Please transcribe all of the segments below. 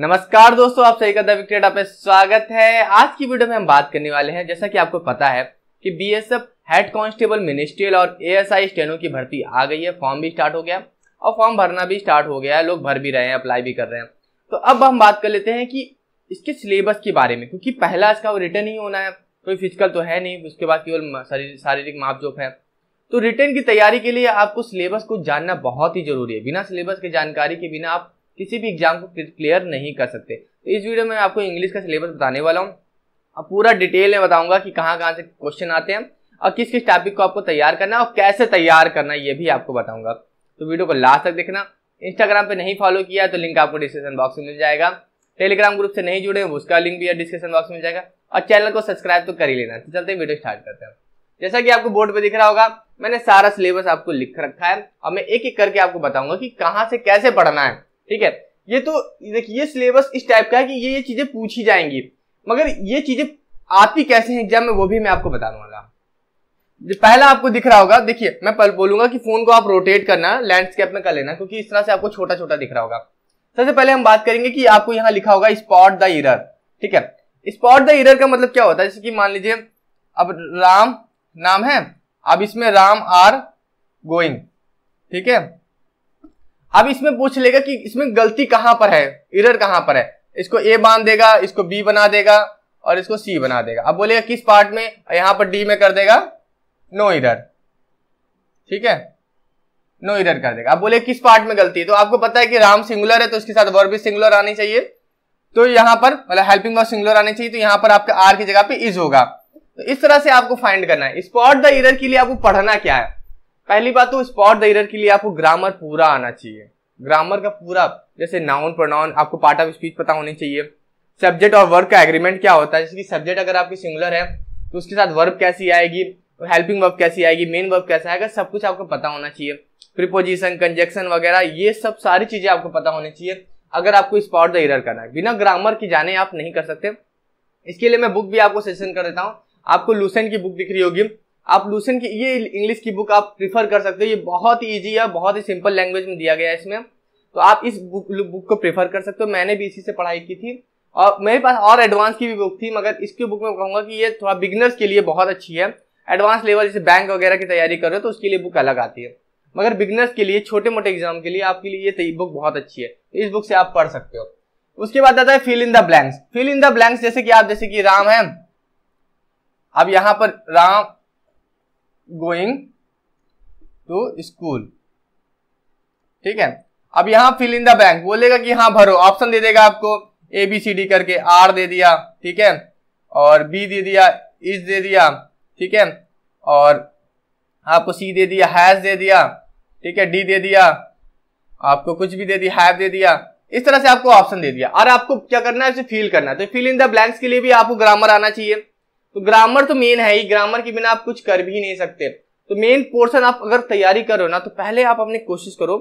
नमस्कार दोस्तों आप सही कदम क्रिकेट आप स्वागत है आज की वीडियो में हम बात करने वाले हैं जैसा कि आपको पता है कि बीएसएफ हेड कांस्टेबल मिनिस्ट्रियल और एएसआई स्टेनो की भर्ती आ गई है फॉर्म भी स्टार्ट हो गया और फॉर्म भरना भी स्टार्ट हो गया है लोग भर भी रहे हैं अप्लाई भी कर रहे हैं तो अब हम बात कर लेते हैं कि इसके सिलेबस के बारे में क्योंकि पहला इसका रिटर्न ही होना है कोई फिजिकल तो है नहीं उसके बाद केवल शारीरिक मापजोक है तो रिटर्न की तैयारी के लिए आपको सिलेबस को जानना बहुत ही जरूरी है बिना सिलेबस के जानकारी के बिना आप किसी भी एग्जाम को क्लियर नहीं कर सकते तो इस वीडियो में आपको इंग्लिश का सिलेबस बताने वाला हूँ और पूरा डिटेल में बताऊंगा कि कहाँ कहाँ से क्वेश्चन आते हैं और किस किस टॉपिक को आपको तैयार करना है और कैसे तैयार करना है ये भी आपको बताऊंगा तो वीडियो को लास्ट तक देखना इंस्टाग्राम पे नहीं फॉलो किया तो लिंक आपको डिस्क्रिप्शन बॉक्स में मिल जाएगा टेलीग्राम ग्रुप से नहीं जुड़े उसका लिंक भी डिस्क्रिप्शन बॉक्स में मिल जाएगा और चैनल को सब्सक्राइब तो कर ही लेना तो चलते हैं वीडियो स्टार्ट करते हैं जैसा कि आपको बोर्ड पर दिख रहा होगा मैंने सारा सिलेबस आपको लिख रखा है और मैं एक एक करके आपको बताऊंगा कि कहाँ से कैसे पढ़ना है ठीक है ये तो देखिए ये सिलेबस इस टाइप का है कि ये ये चीजें पूछी जाएंगी मगर ये चीजें आती कैसे हैं एग्जाम में वो भी मैं आपको बता दूंगा जो पहला आपको दिख रहा होगा देखिए मैं पल बोलूंगा कि फोन को आप रोटेट करना लैंडस्केप में कर लेना क्योंकि इस तरह से आपको छोटा छोटा दिख रहा होगा सबसे पहले हम बात करेंगे कि आपको यहाँ लिखा होगा स्पॉट द इरर ठीक है स्पॉट द इरर का मतलब क्या होता है जैसे कि मान लीजिए अब राम नाम है अब इसमें राम आर गोइंग ठीक है अब इसमें पूछ लेगा कि इसमें गलती कहां पर है इरर कहां पर है इसको ए बांध देगा इसको बी बना देगा और इसको सी बना देगा अब बोलेगा किस पार्ट में यहां पर डी में कर देगा नो इरर ठीक है नो इरर कर देगा अब बोले किस पार्ट में गलती है तो आपको पता है कि राम सिंगुलर है तो उसके साथ वर्ब भी सिंगुलर आनी चाहिए तो यहाँ पर मतलब हेल्पिंग वर्ब सिंगुलर आनी चाहिए तो यहाँ पर आपका आर की जगह पे इज होगा तो इस तरह से आपको फाइंड करना है स्पॉट द इरर के लिए आपको पढ़ना क्या है पहली बात तो स्पॉट द एरर के लिए आपको ग्रामर पूरा आना चाहिए ग्रामर का पूरा जैसे नाउन प्रोनाउन आपको पार्ट ऑफ स्पीच पता होनी चाहिए सब्जेक्ट और वर्ब का एग्रीमेंट क्या होता है जैसे कि सब्जेक्ट अगर आपकी सिंगुलर है तो उसके साथ वर्ब कैसी आएगी हेल्पिंग वर्ब कैसी आएगी मेन वर्ब कैसा आएगा सब कुछ आपको पता होना चाहिए प्रिपोजिशन कंजेक्शन वगैरह ये सब सारी चीजें आपको पता होनी चाहिए अगर आपको स्पॉट द एरर करना है बिना ग्रामर की जाने आप नहीं कर सकते इसके लिए मैं बुक भी आपको सजेशन कर देता हूँ आपको लूसेंट की बुक दिख रही होगी आप लूसेंट की ये इंग्लिश की बुक आप प्रीफर कर सकते हो ये बहुत ही ईजी है बहुत ही सिंपल लैंग्वेज में दिया गया है इसमें तो आप इस बुक बुक को प्रीफर कर सकते हो मैंने भी इसी से पढ़ाई की थी और मेरे पास और एडवांस की भी बुक थी मगर इसकी बुक में कहूँगा कि ये थोड़ा बिगनर्स के लिए बहुत अच्छी है एडवांस लेवल जैसे बैंक वगैरह की तैयारी कर रहे हो तो उसके लिए बुक अलग आती है मगर बिगनर्स के लिए छोटे मोटे एग्जाम के लिए आपके लिए ये बुक बहुत अच्छी है तो इस बुक से आप पढ़ सकते हो उसके बाद आता है fill in the blanks fill in the blanks जैसे कि आप जैसे कि राम है अब यहाँ पर राम गोइंग टू स्कूल ठीक है अब यहां फिल इन द बैंक बोलेगा कि हाँ भरो ऑप्शन दे देगा आपको ए बी सी डी करके आर दे दिया ठीक है और बी दे दिया इज दे दिया ठीक है और आपको सी दे दिया हैज दे दिया ठीक है डी दे दिया आपको कुछ भी दे दिया हैव दे दिया इस तरह से आपको ऑप्शन दे दिया और आपको क्या करना है उसे फील करना है तो फील इन द ब्लैंक्स के लिए भी आपको ग्रामर आना चाहिए तो ग्रामर तो मेन है ही ग्रामर के बिना आप कुछ कर भी नहीं सकते तो मेन पोर्शन आप अगर तैयारी करो ना तो पहले आप अपने कोशिश करो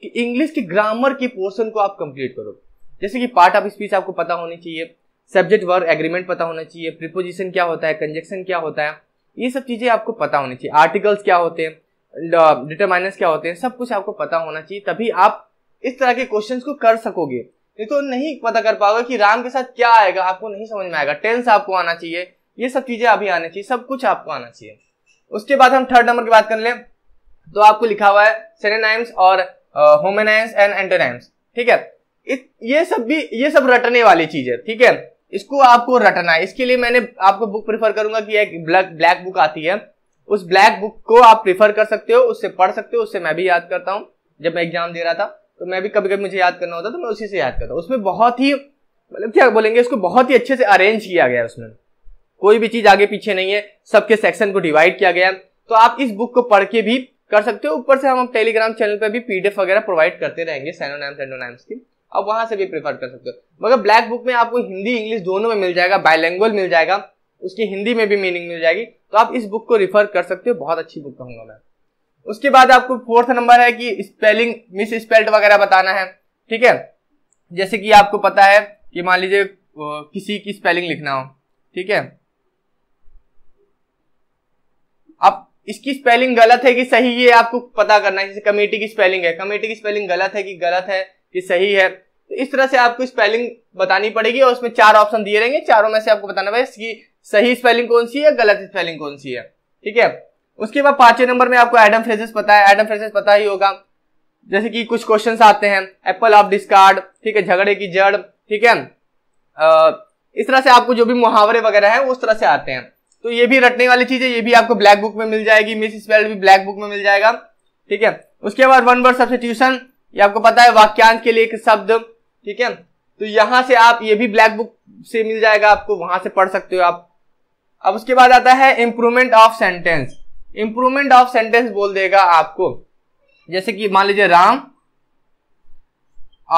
कि इंग्लिश के ग्रामर के पोर्शन को आप कंप्लीट करो जैसे कि पार्ट ऑफ स्पीच आपको पता होनी चाहिए सब्जेक्ट वर्ग एग्रीमेंट पता होना चाहिए प्रिपोजिशन क्या होता है कंजेक्शन क्या होता है ये सब चीज़ें आपको पता होनी चाहिए आर्टिकल्स क्या होते हैं डिटरमाइनस क्या होते हैं सब कुछ आपको पता होना चाहिए तभी आप इस तरह के क्वेश्चन को कर सकोगे नहीं तो नहीं पता कर पाओगे कि राम के साथ क्या आएगा आपको नहीं समझ में आएगा टेंस आपको आना चाहिए ये सब चीजें अभी आनी चाहिए सब कुछ आपको आना चाहिए उसके बाद हम थर्ड नंबर की बात कर ले तो आपको लिखा हुआ है सेनेनाइम्स और होमेनाइम्स एंड एंटेनाइम्स ठीक है ये सब भी ये सब रटने वाली चीज है ठीक है इसको आपको रटना है इसके लिए मैंने आपको बुक प्रेफर करूंगा कि एक ब्लैक ब्लैक बुक आती है उस ब्लैक बुक को आप प्रेफर कर सकते हो उससे पढ़ सकते हो उससे मैं भी याद करता हूँ जब मैं एग्जाम दे रहा था तो मैं भी कभी कभी मुझे याद करना होता तो मैं उसी से याद करता हूँ उसमें बहुत ही मतलब क्या बोलेंगे इसको बहुत ही अच्छे से अरेंज किया गया है उसमें कोई भी चीज आगे पीछे नहीं है सबके सेक्शन को डिवाइड किया गया है तो आप इस बुक को पढ़ के भी कर सकते हो ऊपर से हम टेलीग्राम चैनल पर भी पीडीएफ वगैरह प्रोवाइड करते रहेंगे सैनोनाम्स की वहां से भी प्रेफर कर सकते हो मगर ब्लैक बुक में आपको हिंदी इंग्लिश दोनों में मिल जाएगा बायलैंग्वेज मिल जाएगा उसकी हिंदी में भी मीनिंग मिल जाएगी तो आप इस बुक को रिफर कर सकते हो बहुत अच्छी बुक कहूंगा मैं उसके बाद आपको फोर्थ नंबर है कि स्पेलिंग मिस स्पेल्ड वगैरह बताना है ठीक है जैसे कि आपको पता है कि मान लीजिए किसी की स्पेलिंग लिखना हो ठीक है अब इसकी स्पेलिंग गलत है कि सही ये आपको पता करना है जैसे कमेटी की स्पेलिंग है कमेटी की स्पेलिंग गलत है कि गलत है कि सही है तो इस तरह से आपको स्पेलिंग बतानी पड़ेगी और उसमें चार ऑप्शन दिए रहेंगे चारों में से आपको बताना पड़ेगा इसकी सही स्पेलिंग कौन सी है गलत स्पेलिंग कौन सी है ठीक है उसके बाद पांचवें नंबर में आपको एडम फ्रेजेस पता है एडम फ्रेजेस पता ही होगा जैसे कि कुछ क्वेश्चंस आते हैं एप्पल ऑफ डिस्कार्ड ठीक है झगड़े की जड़ ठीक है आ, इस तरह से आपको जो भी मुहावरे वगैरह है उस तरह से आते हैं तो ये भी रटने वाली चीज है ये भी आपको ब्लैक बुक में मिल जाएगी मिस स्पेल भी ब्लैक बुक में मिल जाएगा ठीक है उसके बाद वन वर्ड सब्सटीट्यूशन ये आपको पता है वाक्यांश के लिए एक शब्द ठीक है तो यहां से आप ये भी ब्लैक बुक से मिल जाएगा आपको वहां से पढ़ सकते हो आप अब उसके बाद आता है improvement of sentence improvement of sentence बोल देगा आपको जैसे कि मान लीजिए Ram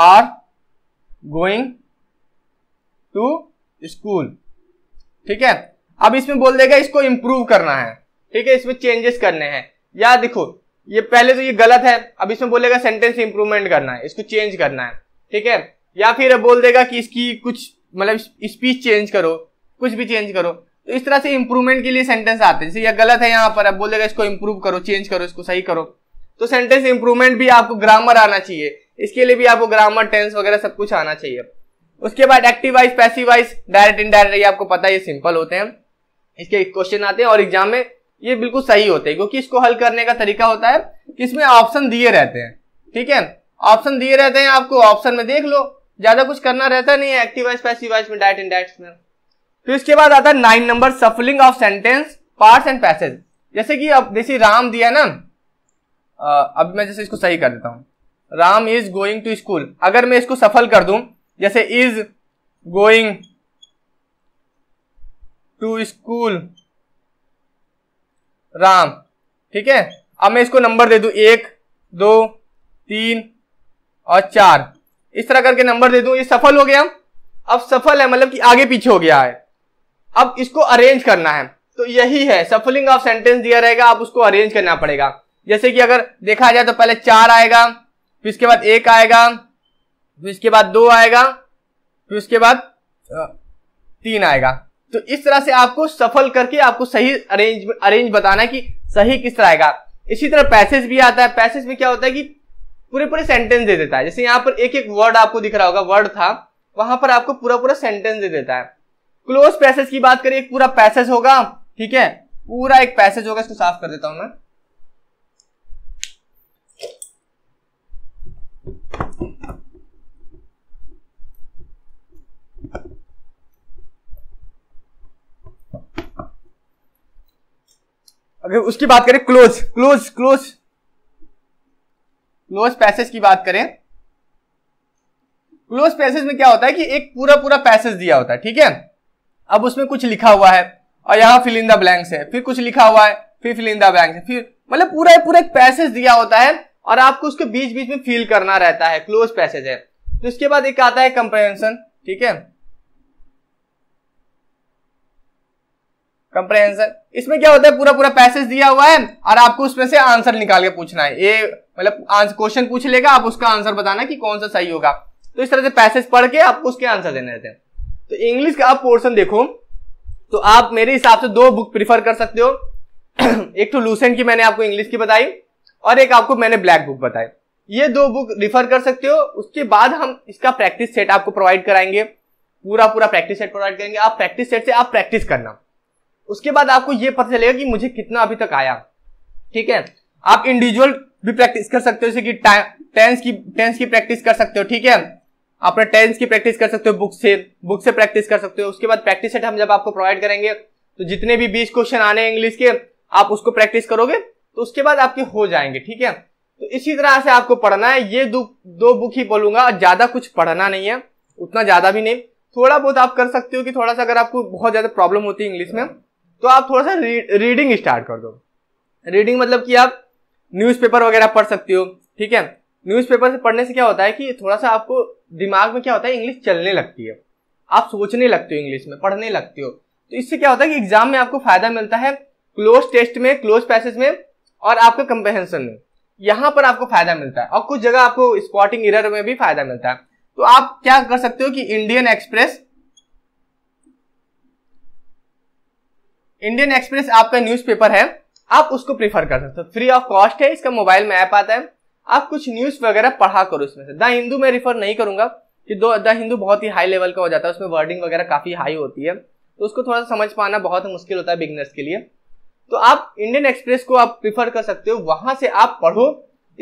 are going to school ठीक है अब इसमें बोल देगा इसको इम्प्रूव करना है ठीक है इसमें चेंजेस करने हैं या देखो ये पहले तो ये गलत है अब इसमें बोलेगा सेंटेंस इंप्रूवमेंट करना है इसको चेंज करना है ठीक है या फिर बोल देगा कि इसकी कुछ मतलब स्पीच चेंज करो कुछ भी चेंज करो तो इस तरह से इंप्रूवमेंट के लिए सेंटेंस आते हैं जैसे यह गलत है यहाँ पर अब बोलेगा इसको इंप्रूव करो चेंज करो इसको सही करो तो सेंटेंस इंप्रूवमेंट भी आपको ग्रामर आना चाहिए इसके लिए भी आपको ग्रामर टेंस वगैरह सब कुछ आना चाहिए उसके बाद active voice passive voice direct indirect ये आपको पता है ये सिंपल होते हैं इसके क्वेश्चन आते हैं और एग्जाम में ये बिल्कुल सही होते हैं क्योंकि इसको हल करने का तरीका होता है कि इसमें ऑप्शन दिए रहते हैं ठीक है ऑप्शन दिए रहते हैं आपको ऑप्शन में देख लो ज्यादा कुछ करना रहता नहीं है एक्टिवाइज पैसिवाइज में डायरेक्ट इनडायरेक्ट में फिर इसके बाद आता है nine number shuffling of sentence part and passage जैसे कि अब जैसे राम दिया ना अब मैं जैसे इसको सही कर देता हूँ Ram is going to school अगर मैं इसको सफल कर दू जैसे is going to school Ram ठीक है अब मैं इसको नंबर दे दू एक दो तीन और चार इस तरह करके नंबर दे दू ये सफल हो गया अब सफल है मतलब कि आगे पीछे हो गया है अब इसको अरेंज करना है तो यही है सफलिंग ऑफ सेंटेंस दिया रहेगा आप उसको अरेंज करना पड़ेगा जैसे कि अगर देखा जाए तो पहले चार आएगा फिर उसके बाद एक आएगा फिर उसके बाद दो आएगा फिर उसके बाद तीन आएगा तो इस तरह से आपको सफल करके आपको सही अरेंज अरेंज बताना है कि सही किस तरह आएगा इसी तरह पैसेज भी आता है पैसेज में क्या होता है कि पूरे पूरे सेंटेंस दे देता है जैसे यहाँ पर एक एक वर्ड आपको दिख रहा होगा वर्ड था वहां पर आपको पूरा पूरा सेंटेंस दे देता है क्लोज पैसेज की बात करें एक पूरा पैसेज होगा ठीक है पूरा एक पैसेज होगा इसको साफ कर देता हूं मैं अगर उसकी बात करें cloze cloze cloze cloze passage की बात करें क्लोज पैसेज में क्या होता है कि एक पूरा पूरा पैसेज दिया होता है ठीक है अब उसमें कुछ लिखा हुआ है और यहां फिलिंदा ब्लैंक्स है फिर कुछ लिखा हुआ है फिर फिलिंदा इन ब्लैंक्स है फिर मतलब पूरा पूरा एक पैसेज दिया होता है और आपको उसके बीच बीच में फील करना रहता है क्लोज पैसेज है तो इसके बाद एक आता है कंप्रेहेंसन ठीक है कंप्रेहेंसन इसमें क्या होता है पूरा पूरा पैसेज दिया हुआ है और आपको उसमें से आंसर निकाल के पूछना है ये मतलब क्वेश्चन पूछ लेगा आप उसका आंसर बताना कि कौन सा सही होगा तो इस तरह से पैसेज पढ़ के आपको उसके आंसर देने रहते हैं तो इंग्लिश का आप पोर्सन देखो तो आप मेरे हिसाब से दो बुक प्रिफर कर सकते हो एक तो लूसेंट की मैंने आपको इंग्लिश की बताई और एक आपको मैंने ब्लैक बुक बताई ये दो बुक रिफर कर सकते हो उसके बाद हम इसका प्रैक्टिस सेट आपको प्रोवाइड कराएंगे पूरा पूरा प्रैक्टिस सेट प्रोवाइड करेंगे आप प्रैक्टिस सेट से आप प्रैक्टिस करना उसके बाद आपको ये पता चलेगा कि मुझे कितना अभी तक आया ठीक है आप इंडिविजुअल भी प्रैक्टिस कर सकते हो जैसे कि टेंस की टेंस की प्रैक्टिस कर सकते हो ठीक है आप टेंस की प्रैक्टिस कर सकते हो बुक से बुक से प्रैक्टिस कर सकते हो उसके बाद प्रैक्टिस सेट हम जब आपको प्रोवाइड करेंगे तो जितने भी बीस क्वेश्चन आने हैं इंग्लिश के आप उसको प्रैक्टिस करोगे तो उसके बाद आपके हो जाएंगे ठीक है तो इसी तरह से आपको पढ़ना है ये दो दो बुक ही बोलूंगा ज्यादा कुछ पढ़ना नहीं है उतना ज्यादा भी नहीं थोड़ा बहुत आप कर सकते हो कि थोड़ा सा अगर आपको बहुत ज्यादा प्रॉब्लम होती है इंग्लिश में तो आप थोड़ा सा री, रीडिंग स्टार्ट कर दो रीडिंग मतलब कि आप न्यूज़पेपर वगैरह पढ़ सकते हो ठीक है न्यूज़पेपर से पढ़ने से क्या होता है कि थोड़ा सा आपको दिमाग में क्या होता है इंग्लिश चलने लगती है आप सोचने लगते हो इंग्लिश में पढ़ने लगते हो तो इससे क्या होता है कि एग्जाम में आपको फायदा मिलता है क्लोज टेस्ट में क्लोज पैसेज में और आपके कंपेहेंसन में यहाँ पर आपको फायदा मिलता है और कुछ जगह आपको स्पॉटिंग इरर में भी फायदा मिलता है तो आप क्या कर सकते हो कि इंडियन एक्सप्रेस इंडियन एक्सप्रेस आपका न्यूज़पेपर है आप उसको प्रीफर कर सकते हो फ्री ऑफ कॉस्ट है इसका मोबाइल में ऐप आता है आप कुछ न्यूज़ वगैरह पढ़ा करो उसमें से द हिंदू मैं रिफर नहीं करूंगा कि दो द हिंदू बहुत ही हाई लेवल का हो जाता है उसमें वर्डिंग वगैरह काफ़ी हाई होती है तो उसको थोड़ा सा समझ पाना बहुत मुश्किल होता है बिगनर्स के लिए तो आप इंडियन एक्सप्रेस को आप प्रीफर कर सकते हो वहां से आप पढ़ो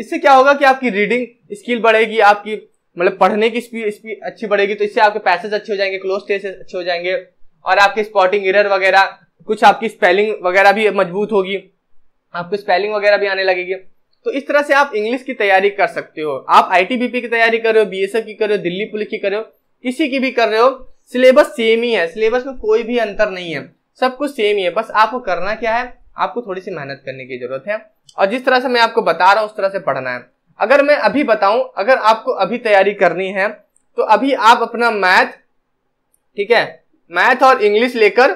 इससे क्या होगा कि आपकी रीडिंग स्किल बढ़ेगी आपकी मतलब पढ़ने की स्पीड स्पीड अच्छी बढ़ेगी तो इससे आपके पैसेज अच्छे हो जाएंगे क्लोज टेस्ट अच्छे हो जाएंगे और आपके स्पॉटिंग इरर वगैरह कुछ आपकी स्पेलिंग वगैरह भी मजबूत होगी आपको स्पेलिंग वगैरह भी आने लगेगी तो इस तरह से आप इंग्लिश की तैयारी कर सकते हो आप आईटीबीपी की तैयारी कर रहे हो बीएसएफ की कर रहे हो दिल्ली पुलिस की कर रहे हो किसी की भी कर रहे हो सिलेबस सेम ही है सिलेबस में कोई भी अंतर नहीं है सब कुछ सेम ही है बस आपको करना क्या है आपको थोड़ी सी मेहनत करने की जरूरत है और जिस तरह से मैं आपको बता रहा हूँ उस तरह से पढ़ना है अगर मैं अभी बताऊं अगर आपको अभी तैयारी करनी है तो अभी आप अपना मैथ ठीक है मैथ और इंग्लिश लेकर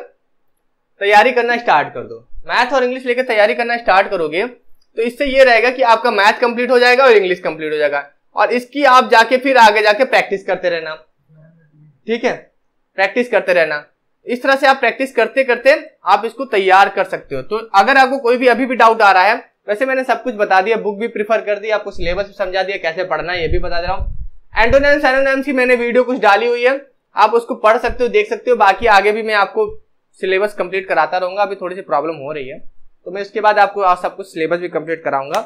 तैयारी करना स्टार्ट कर दो मैथ और इंग्लिश लेकर तैयारी करना स्टार्ट करोगे तो इससे ये रहेगा कि आपका मैथ कंप्लीट हो जाएगा और इंग्लिश कंप्लीट हो जाएगा और इसकी आप जाके फिर आगे जाके प्रैक्टिस करते रहना ठीक है प्रैक्टिस करते रहना इस तरह से आप प्रैक्टिस करते करते आप इसको तैयार कर सकते हो तो अगर आपको कोई भी अभी भी डाउट आ रहा है वैसे मैंने सब कुछ बता दिया बुक भी प्रीफर कर दी आपको सिलेबस भी समझा दिया कैसे पढ़ना है ये भी बता दे रहा हूँ एंटोनियम सैनोनियम की मैंने वीडियो कुछ डाली हुई है आप उसको पढ़ सकते हो देख सकते हो बाकी आगे भी मैं आपको सिलेबस कंप्लीट कराता रहूँगा अभी थोड़ी सी प्रॉब्लम हो रही है तो मैं इसके बाद आपको सब कुछ सिलेबस भी कंप्लीट कराऊंगा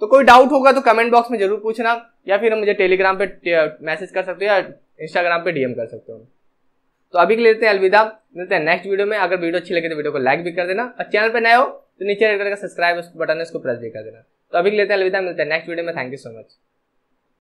तो कोई डाउट होगा तो कमेंट बॉक्स में जरूर पूछना या फिर मुझे टेलीग्राम पे मैसेज कर सकते हो या इंस्टाग्राम पे डीएम कर सकते हो तो अभी के लिए लेते हैं अलविदा मिलते हैं नेक्स्ट वीडियो में अगर वीडियो अच्छी लगे तो वीडियो को लाइक भी कर देना और चैनल पर नए हो तो नीचे रेड कलर का सब्सक्राइब बटन है उसको प्रेस भी कर देना तो अभी के लेते हैं अलविदा मिलते हैं नेक्स्ट वीडियो में थैंक यू सो मच